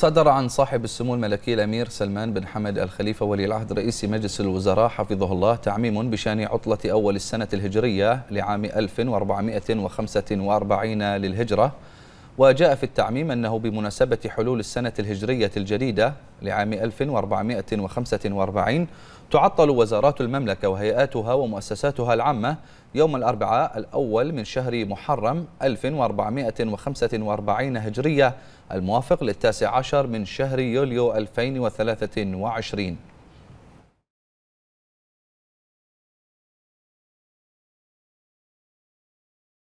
صدر عن صاحب السمو الملكي الأمير سلمان بن حمد الخليفة ولي العهد رئيس مجلس الوزراء حفظه الله تعميم بشأن عطلة أول السنة الهجرية لعام 1445 للهجرة وجاء في التعميم أنه بمناسبة حلول السنة الهجرية الجديدة لعام 1445 تعطل وزارات المملكة وهيئاتها ومؤسساتها العامة يوم الأربعاء الأول من شهر محرم 1445 هجرية الموافق للتاسع عشر من شهر يوليو 2023